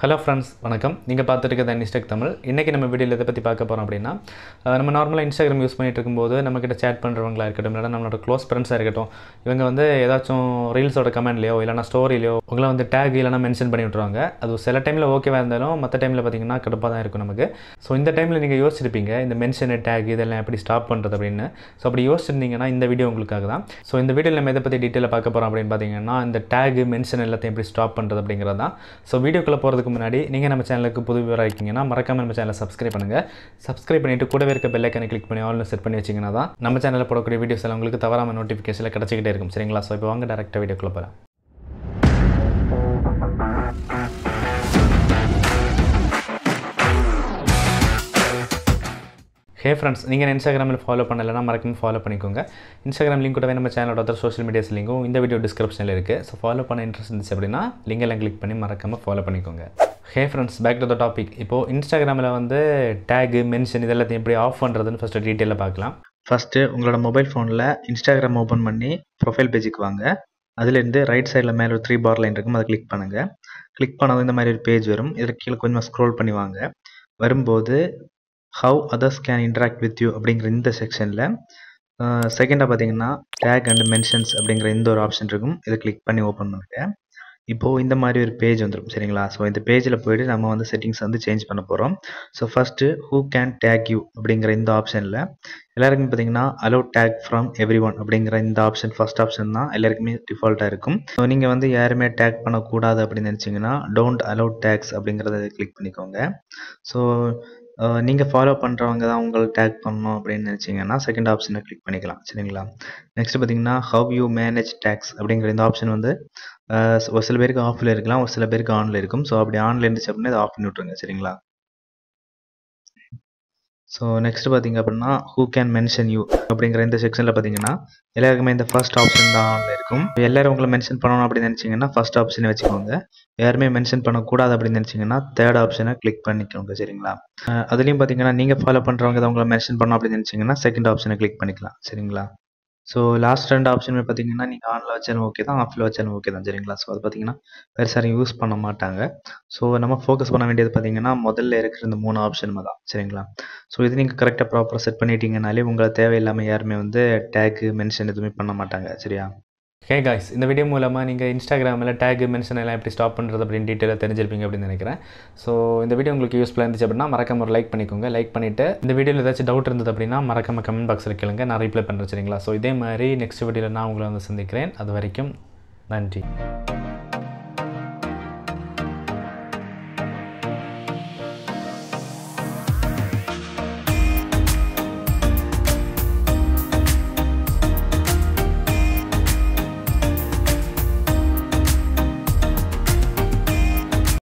hello friends வணக்கம் நீங்கள் பார்த்துருக்கிறது இன்ஸ்டாக் e Tamil இன்றைக்கி நம்ம வீடியோவில் இதை பற்றி பார்க்க போகிறோம் அப்படின்னா நம்ம நார்மலாக இன்ஸ்டாகிராம் யூஸ் பண்ணிகிட்டு இருக்கும்போது நம்மக்கிட்ட சேட் பண்ணுறவங்களா இருக்கட்டும் இல்லை நம்மளோட க்ளோஸ் ஃப்ரெண்ட்ஸாக இருக்கட்டும் இவங்க வந்து ஏதாச்சும் ரீல்ஸோட கமெண்ட்லையோ இல்லைனா ஸ்டோரிலையோ உங்களை வந்து டேக் இல்லைனா மென்ஷன் பண்ணி விட்ருவாங்க அது சில டைமில் ஓகேவாக இருந்தாலும் மற்ற டைமில் பார்த்திங்கன்னா கடுப்பாக தான் இருக்கும் நமக்கு ஸோ இந்த டைமில் நீங்கள் யோசிச்சிருப்பீங்க இந்த மென்ஷனு டேக் இதெல்லாம் எப்படி ஸ்டாப் பண்ணுறது அப்படின்னு ஸோ அப்படி யோசிச்சிருந்தீங்கன்னா இந்த வீடியோ உங்களுக்காக தான் ஸோ இந்த வீடியோவில் நம்ம இதை பற்றி டீட்டெயிலாக பார்க்க போகிறோம் அப்படின்னு பார்த்தீங்கன்னா இந்த டேக் மென்ஷன் எல்லாத்தையும் எப்படி ஸ்டாப் பண்ணுறது அப்படிங்கிறது தான் ஸோ வீடியோக்குள்ளே போகிறதுக்கு போகிறதுக்கு முன்னாடி நீங்கள் நம்ம சேனலுக்கு புது விவரம் இருக்கீங்கன்னா மறக்காமல் நம்ம சேனலை சப்ஸ்கிரைப் பண்ணுங்கள் சப்ஸ்கிரைப் பண்ணிவிட்டு கூடவே இருக்க பெல்லைக்கனை கிளிக் பண்ணி ஆல்னு செட் பண்ணி வச்சிங்கன்னா தான் நம்ம சேனலில் போடக்கூடிய வீடியோஸ் எல்லாம் உங்களுக்கு தவறாமல் நோட்டிஃபிகேஷனில் கிடச்சிக்கிட்டே இருக்கும் சரிங்களா ஸோ இப்போ வாங்க டேரெக்டாக வீடியோக்குள்ளே போகிறேன் ஹே ஃப்ரெண்ட்ஸ் நீங்கள் இன்ஸ்டாகிராமில் ஃபாலோ பண்ணலாம் மறக்காம ஃபாலோ பண்ணிக்கோங்க இன்ஸ்டாகிராம் லிங்க் கூட நம்ம சேனலோட அதர் சோஷியல் மீடியாஸ் லிங்கும் இந்த வீடியோ டிஸ்கிரிப்ஷனில் இருக்குது ஸோ ஃபாலோ பண்ண இன்ட்ரெஸ்ட் இருந்துச்சு அப்படின்னா லிங்கெல்லாம் கிளிக் பண்ணி மறக்காமல் ஃபாலோ பண்ணிக்கோங்க hey friends back to the topic இப்போது இன்ஸ்டாகிராமில் வந்து டேகு மென்ஷன் இதெல்லாத்தையும் எப்படி ஆஃப் பண்ணுறதுன்னு ஃபஸ்ட்டு டீட்டெயிலாக பார்க்கலாம் ஃபஸ்ட்டு உங்களோட மொபைல் ஃபோனில் இன்ஸ்டாகிராம் ஓப்பன் பண்ணி ப்ரொஃபைல் பேஜுக்கு வாங்க அதுலேருந்து ரைட் சைடில் மேலே ஒரு த்ரீ பார் லைன் இருக்கும் அதை கிளிக் பண்ணுங்கள் கிளிக் பண்ணது இந்த மாதிரி ஒரு பேஜ் வரும் இதில் கீழே கொஞ்சமாக ஸ்க்ரோல் பண்ணி வாங்க வரும்போது how others can interact with you அப்படிங்கிற இந்த செக்ஷனில் செகண்டாக பார்த்தீங்கன்னா டேக் அண்ட் மென்ஷன்ஸ் அப்படிங்கிற இந்த ஒரு ஆப்ஷன் இருக்கும் இதை கிளிக் பண்ணி ஓப்பன் பண்ணுங்கள் இப்போது இந்த மாதிரி ஒரு பேஜ் வந்துடும் சரிங்களா ஸோ இந்த பேஜில் போயிட்டு நம்ம வந்து செட்டிங்ஸ் வந்து சேஞ்ச் பண்ண போகிறோம் so first who can tag you அப்படிங்கிற இந்த ஆப்ஷனில் எல்லாருக்குமே பார்த்தீங்கன்னா allow tag from everyone அப்படிங்கிற இந்த ஆப்ஷன் ஃபஸ்ட் ஆப்ஷன் தான் எல்லாருக்குமே டிஃபால்ட்டாக இருக்கும் ஸோ நீங்கள் வந்து யாருமே டேக் பண்ணக்கூடாது அப்படின்னு நினச்சிங்கன்னா டோன்ட் அலோ டேக்ஸ் அப்படிங்கிறத கிளிக் பண்ணிக்கோங்க ஸோ நீங்கள் ஃபாலோ பண்ணுறவங்க தான் உங்களை டேக் பண்ணணும் அப்படின்னு நினச்சிங்கன்னா செகண்ட் ஆப்ஷனை கிளிக் பண்ணிக்கலாம் சரிங்களா நெக்ஸ்ட் பார்த்தீங்கன்னா ஹவ் யூ மேனேஜ் டேக்ஸ் அப்படிங்கிற இந்த ஆப்ஷன் வந்து ஒரு சில பேருக்கு ஆஃபில் இருக்கலாம் ஒரு சில பேருக்கு ஆனில் இருக்கும் ஸோ அப்படி ஆனில் இருந்துச்சு அப்படின்னா இது ஆஃப் பண்ணி விட்ருங்க சரிங்களா ஸோ நெக்ஸ்ட் பார்த்தீங்க அப்படின்னா ஹூ கேன் மென்ஷன் யூ அப்படிங்கிற இந்த செக்ஷனில் பார்த்தீங்கன்னா எல்லாருக்குமே இந்த ஃபர்ஸ்ட் ஆப்ஷன் தான் இருக்கும் எல்லாரும் உங்களை மென்ஷன் பண்ணணும் அப்படின்னு நினச்சிங்கன்னா ஃபர்ஸ்ட் ஆப்ஷனை வச்சுக்கோங்க யாருமே மென்ஷன் பண்ணக்கூடாது அப்படின்னு நினச்சிங்கன்னா தேர்ட் ஆப்ஷனை கிளிக் பண்ணிக்கோங்க சரிங்களா அதுலேயும் பார்த்தீங்கன்னா நீங்கள் ஃபாலோ பண்ணுறவங்க தான் உங்களை மென்ஷன் பண்ணணும் அப்படின்னு நினச்சிங்கன்னா செகண்ட் ஆப்ஷனை கிளிக் பண்ணிக்கலாம் சரிங்களா ஸோ லாஸ்ட் ரெண்டு ஆப்ஷனுமே பார்த்தீங்கன்னா நீங்கள் ஆனில் வச்சாலும் ஓகே தான் ஆஃபில் வச்சாலும் ஓகே தான் சரிங்களா ஸோ அது பார்த்தீங்கன்னா பெருசாக யூஸ் பண்ண மாட்டாங்க ஸோ நம்ம ஃபோக்கஸ் பண்ண வேண்டியது பார்த்தீங்கன்னா முதல்ல இருக்கிற இந்த மூணு ஆப்ஷனுமே தான் சரிங்களா ஸோ இது நீங்கள் கரெக்டாக ப்ராப்பராக செட் பண்ணிட்டீங்கனாலே உங்களை தேவையில்லாமல் யாருமே வந்து டேக்கு மென்ஷன் எதுவுமே பண்ண மாட்டாங்க சரியா ஹே காய்ஸ் இந்த வீடியோ மூலமாக நீங்கள் இன்ஸ்டாகிராமில் டேக் மென்ஷன் எல்லாம் எப்படி ஸ்டாப் பண்ணுறது அப்படின்னு டீட்டெயிலாக தெரிஞ்சிருப்பீங்க அப்படின்னு நினைக்கிறேன் ஸோ இந்த வீடியோ உங்களுக்கு யூஸ்ஃபுல்லாக இருந்துச்சு அப்படின்னா மறக்காம ஒரு லைக் பண்ணிக்கோங்க லைக் பண்ணிவிட்டு இந்த வீடியோவில் ஏதாச்சும் டவுட் இருந்தது அப்படின்னா மறக்காம கமெண்ட் பாக்ஸில் கேளுங்க நான் ரிப்ளை பண்ணுறேன் சரிங்களா ஸோ இதே மாதிரி நெக்ஸ்ட் வீடியோவில் நான் உங்களை வந்து சந்திக்கிறேன் அது வரைக்கும் நன்றி